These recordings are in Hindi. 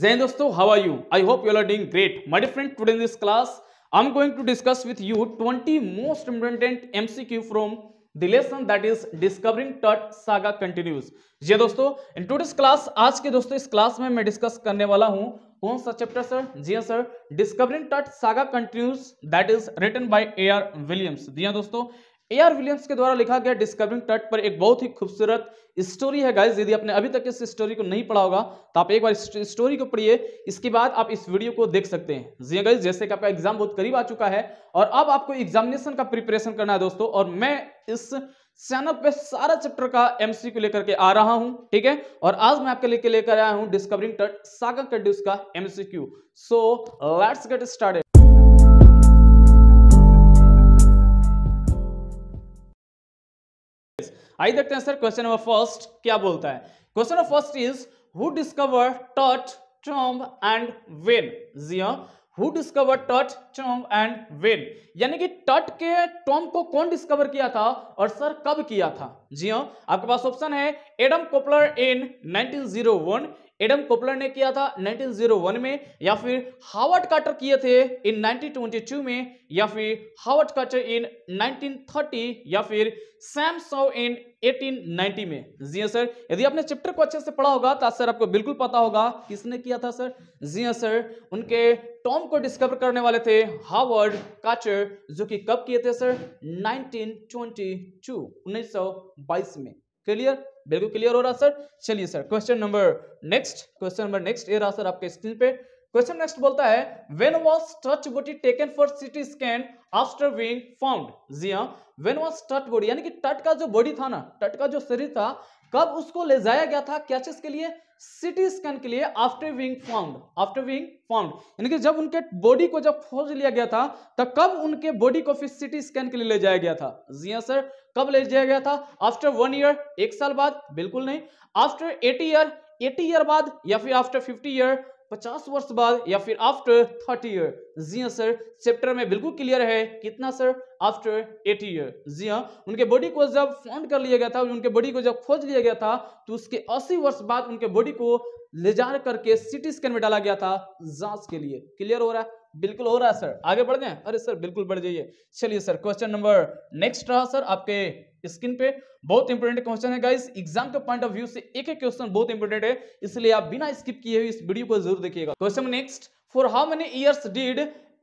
जैन दोस्तों how are you I hope you are doing great my dear friend today in this class I am going to discuss with you 20 most important MCQ from the lesson that is discovering Tut saga continues ये दोस्तों इन टुडेस क्लास आज के दोस्तों इस क्लास में मैं डिस्कस करने वाला हूं कौन सा चैप्टर सर जी हां sir discovering Tut saga continues that is written by R Williams दिया दोस्तों ए आर विलियम्स के द्वारा लिखा गया डिस्कवरिंग टट पर एक बहुत ही खूबसूरत स्टोरी है गाइज यदि आपने अभी तक इस स्टोरी को नहीं पढ़ा होगा तो आप एक बार स्टोरी को पढ़िए इसके बाद आप इस वीडियो को देख सकते हैं जी गाइज हाँ, जैसे कि आपका एग्जाम बहुत करीब आ चुका है और अब आपको एग्जामिनेशन का प्रिपरेशन करना है दोस्तों और मैं इस चैनल पे सारा चैप्टर का एमसी को लेकर के आ रहा हूं ठीक है और आज मैं आपके लेके लेकर आया हूं डिस्कवरिंग टट सागर कड्यूस का MCQ so let's get started आई देखते हैं सर क्वेश्चन नंबर फर्स्ट क्या बोलता है question number first is who discover Tut tomb and when जी हाँ who discover Tut tomb and when यानी कि टॉट के टॉम को कौन डिस्कवर किया था और सर कब किया था जी हाँ आपके पास ऑप्शन है Adam Kopler in 1901 Adam Kopler ने किया था 1901 में या फिर हावर्ड कार्टर किए थे इन 1922 में या फिर हावर्ड कार्टर इन 1930 या फिर सैम सौ इन 1890 में जी हाँ सर यदि आपने चैप्टर को अच्छे से पढ़ा होगा तो सर आपको बिल्कुल पता होगा किसने किया था सर जी हाँ सर उनके टॉम को डिस्कवर करने वाले थे हावर्ड काचर जो कि कब किए थे सर 1922 1922 में क्लियर बिल्कुल क्लियर हो रहा सर चलिए sir question number next question number next ये रहा सर आपके स्क्रीन पे क्वेश्चन नेक्स्ट बोलता है when was Tut body taken for CT scan after being found जी हां व्हेन वाज टच बॉडी यानी कि टट का जो बॉडी था ना टट का जो शरीर था कब उसको ले जाया गया था कैचेस के लिए सिटी स्कैन के लिए after being found after being found यानी कि जब उनके बॉडी को जब खोज लिया गया था तब कब उनके बॉडी को फिर सिटी स्कैन के लिए ले जाया गया था जी हाँ सर कब ले जाया गया था आफ्टर वन ईयर एक साल बाद बिल्कुल नहीं after eighty year eighty year बाद या फिर आफ्टर फिफ्टी ईयर पचास वर्ष बाद या फिर आफ्टर थर्टी ईयर जी हाँ सर चैप्टर में बिल्कुल क्लियर है कितना सर आफ्टर एटी ईयर जी हाँ उनके बॉडी को जब फाउंड कर लिया गया था उनके बॉडी को जब खोज लिया गया था तो उसके अस्सी वर्ष बाद उनके बॉडी को ले जा करके सिटी स्कैन में डाला गया था जांच के लिए क्लियर हो रहा है बिल्कुल हो रहा है सर आगे बढ़ जाए अरे सर बिल्कुल बढ़ जाइए चलिए सर क्वेश्चन नंबर नेक्स्ट रहा सर आपके स्किन पे बहुत इंपॉर्टेंट क्वेश्चन है गाइस एग्जाम के पॉइंट ऑफ व्यू से एक एक क्वेश्चन बहुत इंपॉर्टेंट है इसलिए आप बिना स्किप किए हुए इस वीडियो को जरूर देखिएगा question next for how many years did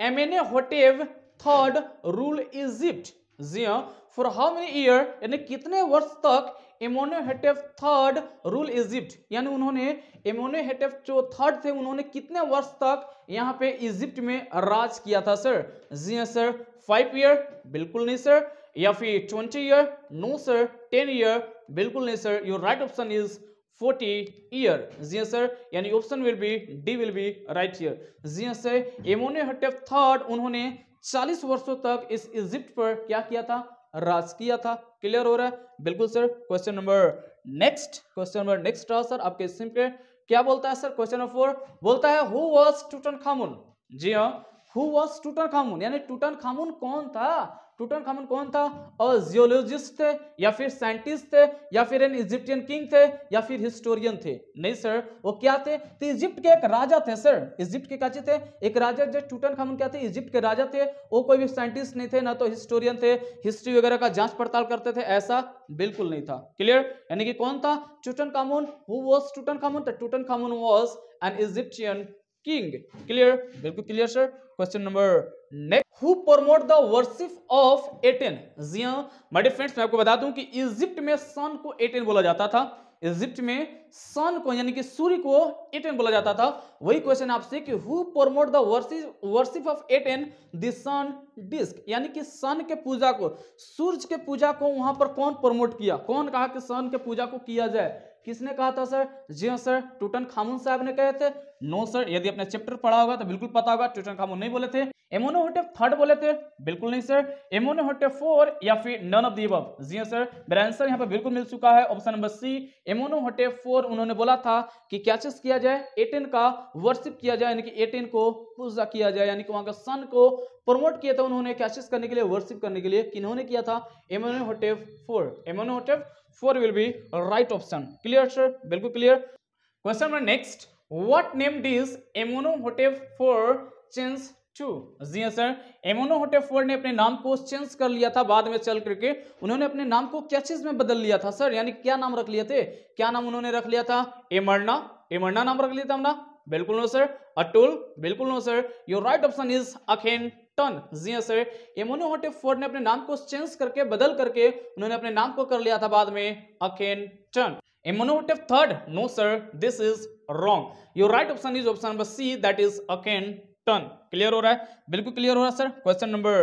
Amenhotep third rule Egypt जी हाँ फॉर हाउ मेनी ईयर यानी कितने वर्ष तक एमोनोहेटेव थर्ड रूल इजिप्ट यानी उन्होंने एमोनोहेटेव जो थर्ड थे उन्होंने कितने वर्ष तक यहाँ पे इजिप्ट में राज किया था सर जी हाँ सर फाइव ईयर बिल्कुल नहीं सर या फिर twenty year no sir ten year बिल्कुल नहीं sir your right option is forty year जी हाँ सर यानी option will be D will be right year जी हाँ सर एमोने हटेफ थर्ड उन्होंने चालीस वर्षों तक इस इजिप्ट पर क्या किया था राज किया था क्लियर हो रहा है बिल्कुल sir question number next question number next रहा सर आपके सिंपल क्या बोलता है सर क्वेश्चन नंबर फोर बोलता है हु वाज टूटन खामुन जी हाँ हु वाज टूटन खामुन यानी टूटन खामुन कौन था टूटन खामन कौन था और जियोलॉजिस्ट थे या फिर साइंटिस्ट थे या फिर एन इजिप्टियन किंग थे या फिर हिस्टोरियन थे नहीं सर वो क्या थे तो इजिप्ट के एक राजा थे सर इजिप्ट के काचे थे एक राजा जो टूटन खामन क्या थे इजिप्ट के राजा थे वो कोई भी साइंटिस्ट नहीं थे ना तो हिस्टोरियन थे हिस्ट्री वगैरह का जांच पड़ताल करते थे ऐसा बिल्कुल नहीं था क्लियर यानी कि कौन था टूटन खामून हु वॉज टूटन खामून तो Tutankhamun was an Egyptian king clear बिल्कुल clear sir question number next who promote the worship of Aten जी हाँ माय डियर फ्रेंड्स मैं आपको बता दूं कि इजिप्ट में सन को एटेन बोला जाता था इजिप्ट में सन को यानी कि सूर्य को एटेन बोला जाता था वही क्वेश्चन आपसे कि who promote the of Aten the disc यानी कि सन के पूजा को सूर्य के पूजा को वहां पर कौन प्रमोट किया कौन कहा कि सन के पूजा को किया जाए किसने कहा था सर जी हाँ सर टूटन खामुन साहब ने कहे थे नो सर यदि आपने चैप्टर पढ़ा होगा तो बिल्कुल पता होगा टूटन खामुन नहीं बोले थे एमोनो एमोनोहोटेप थर्ड बोले थे बिल्कुल नहीं सर एमोनो एमोनोहोटेप फोर या फिर नन ऑफ दी अब जी हाँ सर मेरा आंसर यहाँ पे बिल्कुल मिल चुका है ऑप्शन नंबर सी एमोनो एमोनोहोटेप फोर उन्होंने बोला था कि क्या चीज किया जाए एटेन का वर्शिप किया जाए यानी कि एटेन को पूजा किया जाए यानी कि वहां का सन को प्रमोट किया था उन्होंने क्या कैशिस करने के लिए वर्शिप करने के लिए किन्होंने किया था एमोनो एमोनोहोटेप फोर एमोनो Amenhotep four will be right option clear sir बिल्कुल clear question number next name named एमोनो Amunhotep फोर since टू जी हाँ, सर एमोनो फोर ने अपने नाम को चेंज कर लिया था बाद में चल करके उन्होंने अपने नाम को क्या चीज में बदल लिया था सर यानी क्या नाम रख लिए थे क्या नाम उन्होंने रख लिया था एमरना एमरना नाम रख लिया था अपना बिल्कुल नो सर अटुल बिल्कुल no sir your right option is Akhenaten जी हाँ, सर एमोनो फोर ने अपने नाम को चेंज करके बदल करके उन्होंने अपने नाम को कर लिया था बाद में Akhenaten Amenhotep third no sir this is wrong your right option is option number C that is Akhenaten clear हो रहा है बिल्कुल क्लियर हो रहा है sir question number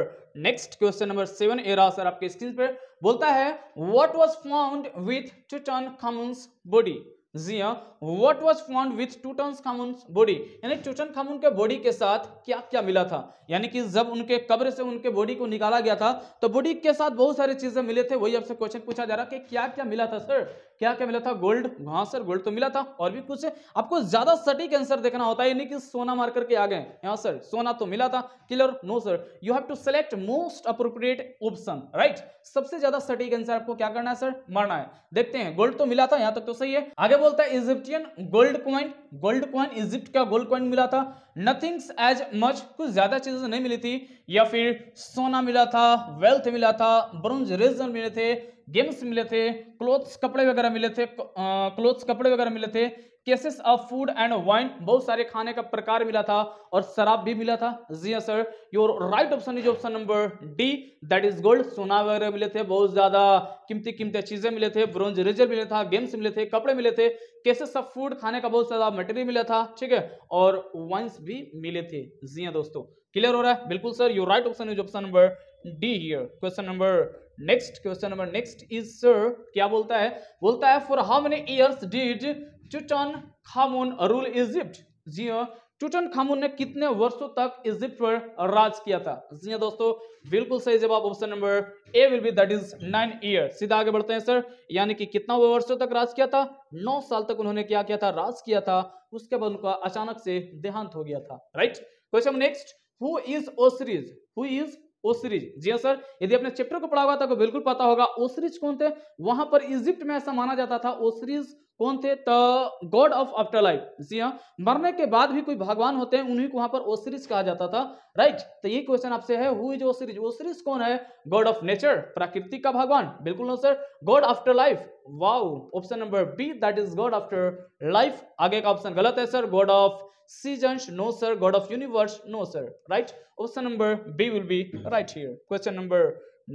next question number seven ए रहा सर आपके स्क्रीन पर बोलता है what was found with Tutankhamun's body जी हाँ what was found with Tutankhamun body यानी टूटन खामुन के बॉडी के साथ क्या क्या मिला था यानी कि जब उनके कब्र से उनके बॉडी को निकाला गया था तो बॉडी के साथ बहुत सारी चीजें मिले थे वही आपसे क्वेश्चन पूछा जा रहा कि क्या क्या मिला था सर क्या क्या मिला था गोल्ड हाँ सर गोल्ड तो मिला था और भी कुछ आपको ज्यादा सटीक आंसर देखना होता है यानी कि सोना मार करके आ गए हाँ सर सोना तो मिला था clear no sir you have to select most appropriate option right सबसे ज्यादा सटीक आंसर आपको क्या करना है सर मारना है देखते हैं गोल्ड तो मिला था यहाँ तक तो सही है आगे बोलता है Egyptian gold coin gold coin Egypt का गोल्ड क्वाइन मिला था नथिंग्स एज मच कुछ ज्यादा चीजें नहीं मिली थी या फिर सोना मिला था वेल्थ मिला था ब्रॉन्ज रेजन मिले थे गेम्स मिले थे क्लोथ्स कपड़े वगैरह मिले थे क्लोथ्स कपड़े वगैरह मिले थे cases of food and wine बहुत सारे खाने का प्रकार मिला था और शराब भी मिला था जी हाँ sir your right option is option number D that is gold सोना वगैरह मिले थे बहुत ज्यादा कीमती कीमती चीजें मिले थे ब्रोंज रिजल मिले था गेम्स मिले थे कपड़े मिले थे केसेस ऑफ फूड खाने का बहुत ज्यादा मटेरियल मिला था ठीक है और वाइन्स भी मिले थे जी हाँ दोस्तों क्लियर हो रहा है बिल्कुल sir your right option is option number D here question number next question number next is sir क्या बोलता है बोलता है for how many years did Tutankhamun rule Egypt जी हाँ टूटन खामून ने कितने वर्षों तक इजिप्ट पर राज किया था जी हाँ दोस्तों बिल्कुल सही जवाब option number A will be that is nine year सीधा आगे बढ़ते हैं सर यानी कि कितना वर्षों तक राज किया था नौ साल तक उन्होंने क्या किया था राज किया था उसके बाद उनका अचानक से देहांत हो गया था right question next who is Osiris who is Osiris जी सर यदि आपने चैप्टर को पढ़ा हुआ था तो बिल्कुल पता होगा ओसरीज कौन थे वहां पर इजिप्ट में ऐसा माना जाता था ओसरीज कौन थे the god of afterlife जी हाँ मरने के बाद भी कोई भगवान होते हैं उन्हीं को वहां पर ओसरिस कहा जाता था राइट तो ये क्वेश्चन आपसे है हु इज ओसरिस ओसरिस कौन है गॉड ऑफ नेचर प्रकृति का भगवान बिल्कुल no sir god afterlife wow option number B that is god afterlife आगे का ऑप्शन गलत है sir god of seasons no sir god of universe no sir right option number B will be right here question number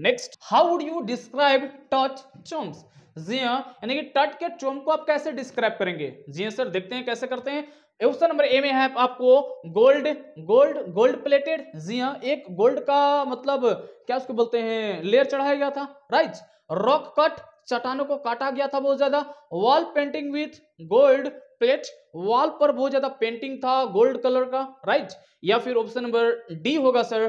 next how would you describe touch chunks जी हाँ यानी कि तट के चोम को आप कैसे डिस्क्राइब करेंगे जी हाँ सर देखते हैं कैसे करते हैं ऑप्शन नंबर ए में है आपको गोल्ड गोल्ड गोल्ड प्लेटेड जी हाँ एक गोल्ड का मतलब क्या उसको बोलते हैं लेयर चढ़ाया गया था राइट रॉक कट चट्टानों को काटा गया था बहुत ज्यादा wall painting with gold plate wall पर बहुत ज्यादा पेंटिंग था गोल्ड कलर का राइट या फिर ऑप्शन नंबर डी होगा सर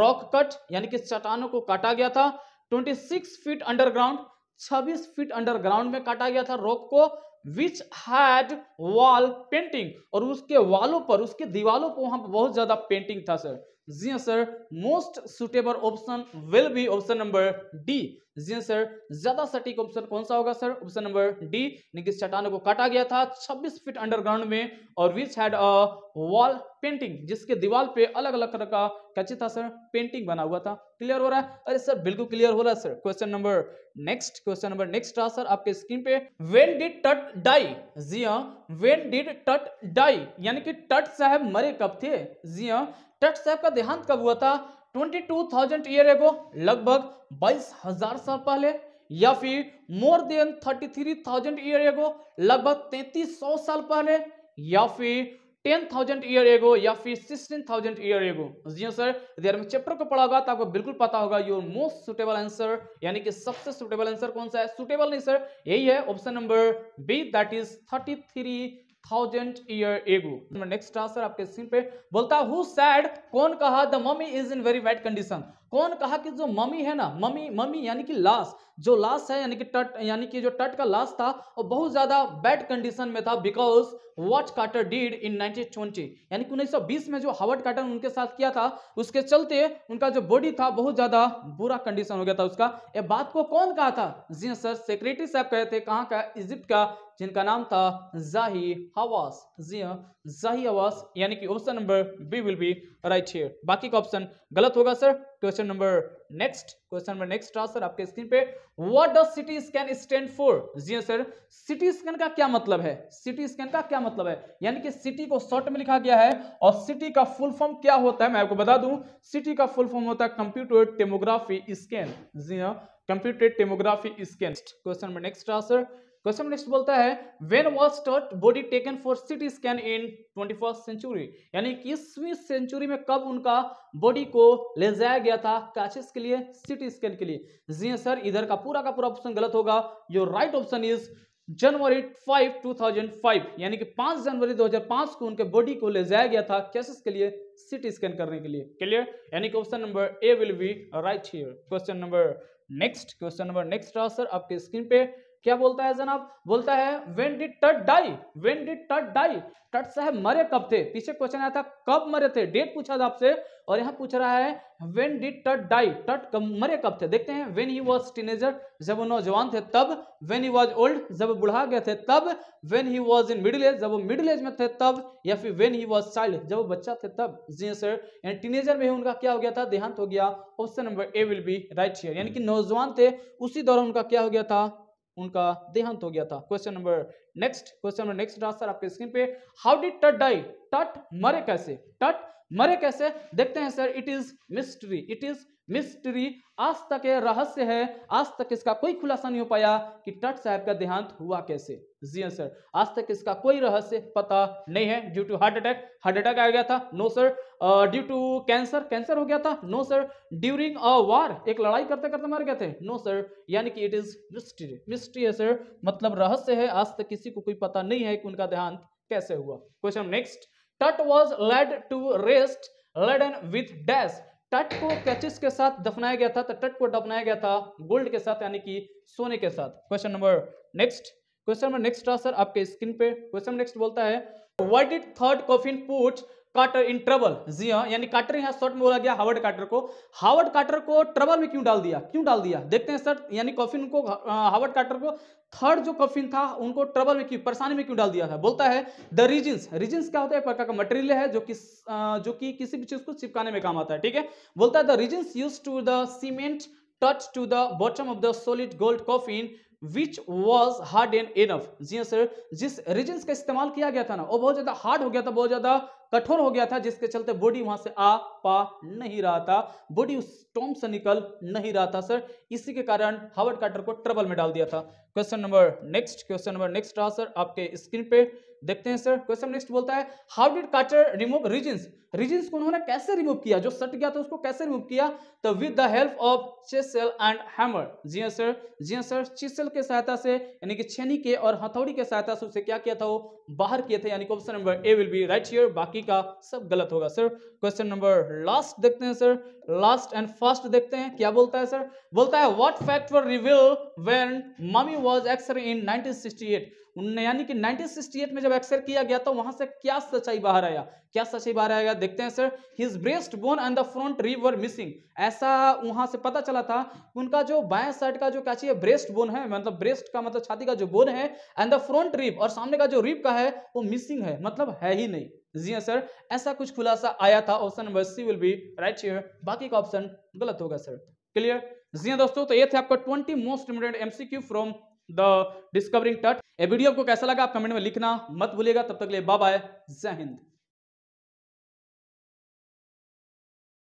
रॉक कट यानी कि चट्टानों को काटा गया था 26 फीट अंडरग्राउंड छब्बीस फीट अंडरग्राउंड में काटा गया था रॉक को विच हैड वॉल पेंटिंग और उसके वालों पर उसके दीवालों पर वहां पर बहुत ज्यादा पेंटिंग था सर जी sir most suitable option will be option number D जी सर हाँ, ज्यादा सटीक ऑप्शन कौन सा होगा सर ऑप्शन नंबर डी यानी कि चट्टानों को काटा गया था 26 फीट अंडरग्राउंड में और which had a wall painting जिसके दीवार पे अलग अलग तरह का कैसे था सर पेंटिंग बना हुआ था क्लियर हो रहा है अरे सर बिल्कुल क्लियर हो रहा है sir question number next question number next रहा सर आपके स्क्रीन पे वेन डिड टट डाई जी हाँ वेन डिड टट डाई यानी कि टट साहब मरे कब थे जी हाँ टट साहब का देहांत कब हुआ था 22,000 ईयर एगो लगभग हजार साल पहले या फिर more than thirty three thousand year ago लगभग तैतीस सौ साल पहले या फिर टेन थाउजेंड ईयर एगो या फिर सिक्सटीन थाउजेंड ईयर एगो जी सर देर में चैप्टर को पढ़ा होगा तो आपको बिल्कुल पता होगा योर मोस्ट सुटेबल आंसर यानी कि सबसे सुटेबल आंसर कौन सा है सुटेबल नहीं सर यही है option number B that is 33 thousand year ago next answer आपके स्क्रीन पे बोलता हु सैड कौन कहा the mummy is in very bad condition कौन कहा कि जो मम्मी है ना मम्मी मम्मी यानी कि लाश जो लाश है यानी कि टट यानी कि जो टट का लाश था वो बहुत ज्यादा बैड कंडीशन में था because what Carter did in 1920 यानी कि 1920 में जो हावर्ड कार्टर उनके साथ किया था उसके चलते उनका जो बॉडी था बहुत ज्यादा बुरा कंडीशन हो गया था उसका ये बात को कौन कहा था जी हाँ सर सेक्रेटरी साहब कहे थे कहाँ का इजिप्ट का जिनका नाम था जाही हवास जी हाँ, जाही आवास यानी कि option number B will be right here बाकी का ऑप्शन गलत होगा sir question number next question number next रहा सर आपके स्क्रीन पे what does CT scan stand for जी सर सिटी स्कैन का क्या मतलब है सिटी स्कैन का क्या मतलब है यानी कि सिटी को शॉर्ट में लिखा गया है और सिटी का फुल फॉर्म क्या होता है मैं आपको बता दूं सिटी का फुल फॉर्म होता है कंप्यूटर टेमोग्राफी स्कैन जी हाँ computer tomography scan question number next रहा सर क्वेश्चन नेक्स्ट बोलता है वेन वॉज टर्ट body taken for CT scan in twenty first century यानी इक्कीसवीं सेंचुरी में कब उनका बॉडी को ले जाया गया था कैचेस के लिए सिटी स्कैन के लिए जी हाँ सर इधर का पूरा का पूरा ऑप्शन गलत होगा जो राइट ऑप्शन इज जनवरी 5 2005 यानी कि 5 जनवरी 2005 को उनके बॉडी को ले जाया गया था कैसे के लिए सिटी स्कैन करने के लिए क्लियर यानी कि option number A will be right here question number next question number next रहा सर आपके स्क्रीन पे क्या बोलता है जनाब बोलता है when did Tut die when did Tut die Tut साहब मरे कब थे पीछे क्वेश्चन आया था कब मरे थे डेट पूछा था आपसे और यहाँ पूछ रहा है when did Tut die Tut मरे कब थे देखते हैं वेन ही वॉज टीनेजर जब वो नौजवान थे तब वेन ही वॉज ओल्ड जब बुढ़ा गए थे तब when he was in middle age जब वो मिडिल एज में थे तब या फिर वेन ही वॉज चाइल्ड जब वो बच्चा थे तब जी सर हाँ, यानी टीनेजर में ही उनका क्या हो गया था देहांत हो गया option number A will be right here यानी कि नौजवान थे उसी दौरान उनका क्या हो गया था उनका देहांत हो गया था question number next question number next answer आपके स्क्रीन पे how did Tut die Tut मरे कैसे टट मरे कैसे देखते हैं sir it is mystery it is mystery आज तक रहस्य है आज तक इसका कोई खुलासा नहीं हो पाया कि टट साहब का देहांत हुआ कैसे जी हाँ सर आज तक इसका कोई रहस्य पता नहीं है due to heart attack heart attack आ गया था no sir due to cancer cancer हो गया था no sir during a war एक लड़ाई करते करते मर गए थे नो सर यानी कि इट इज मिस्ट्री मिस्ट्री है सर मतलब रहस्य है आज तक किसी को कोई पता नहीं है कि उनका देहांत कैसे हुआ question next Tut was laid to rest laden with dash Tut को कैचिस के साथ दफनाया गया था तो टट को दफनाया गया था गोल्ड के साथ यानी कि सोने के साथ question number next question number next answer आपके स्क्रीन पे क्वेश्चन नेक्स्ट बोलता है what did third coffin put Carter in trouble जी हाँ यानी कार्टर यहाँ शॉर्ट में बोला गया हावर्ड कार्टर को हावर्ड कार्टर को ट्रबल में क्यों डाल दिया क्यों डाल दिया देखते हैं सर यानी कॉफिन को हावर्ड कार्टर को थर्ड जो कॉफिन था उनको ट्रबल में क्यों परेशानी में क्यों डाल दिया था बोलता है द रीजिन्स रीजिन्स क्या होता है प्रकार का मटेरियल है जो कि जो कि किसी भी चीज को चिपकाने में काम आता है ठीक है बोलता है the resins used to the cement Tut to the bottom of the solid gold coffin which was hard and enough जी सर हाँ, जिस रीजन का इस्तेमाल किया गया था ना वो बहुत ज्यादा हार्ड हो गया था बहुत ज्यादा कठोर हो गया था जिसके चलते बॉडी वहां से आ पा नहीं रहा था बॉडी उस टॉम से निकल नहीं रहा था सर इसी के कारण हार्वर्ड कार्टर को ट्रबल में डाल दिया था question number next question number next रहा सर आपके स्क्रीन पे देखते हैं सर क्वेश्चन नेक्स्ट बोलता है how did Carter remove resins resins को उन्होंने कैसे रिमूव किया जो सट गया था उसको कैसे रिमूव किया तो with the help of chisel and hammer जी हाँ सर जी हाँ सर चेसल के सहायता से यानी कि छेनी के और हथौड़ी के सहायता से उसे क्या किया था वो बाहर किए थे यानी कि option number A will be right here बाकी का सब गलत होगा सर क्वेश्चन नंबर लास्ट देखते हैं सर लास्ट एंड फर्स्ट देखते हैं क्या बोलता है सर बोलता है what fact were reveal when mummy was X-ray in 1968 यानी कि 1968 में जब एक्सर किया गया तो वहां से क्या सच्चाई बाहर आया क्या सच्चाई बाहर आया देखते हैं sir his breast bone and the front rib were missing ऐसा वहां से पता चला था उनका जो बाया साइड का जो क्या चाहिए ब्रेस्ट बोन है मतलब ब्रेस्ट का मतलब छाती का जो बोन है एंड द फ्रंट रिव और सामने का जो रिव का है वो मिसिंग है मतलब है ही नहीं जी हाँ सर ऐसा कुछ खुलासा आया था option number C will be right here बाकी का ऑप्शन गलत होगा सर क्लियर जी हाँ, दोस्तों तो ये थे आपका 20 most important MCQ from the discovering Tut ये वीडियो आपको कैसा लगा आप कमेंट में लिखना मत भूलिएगा तब तक ले बाय जय हिंद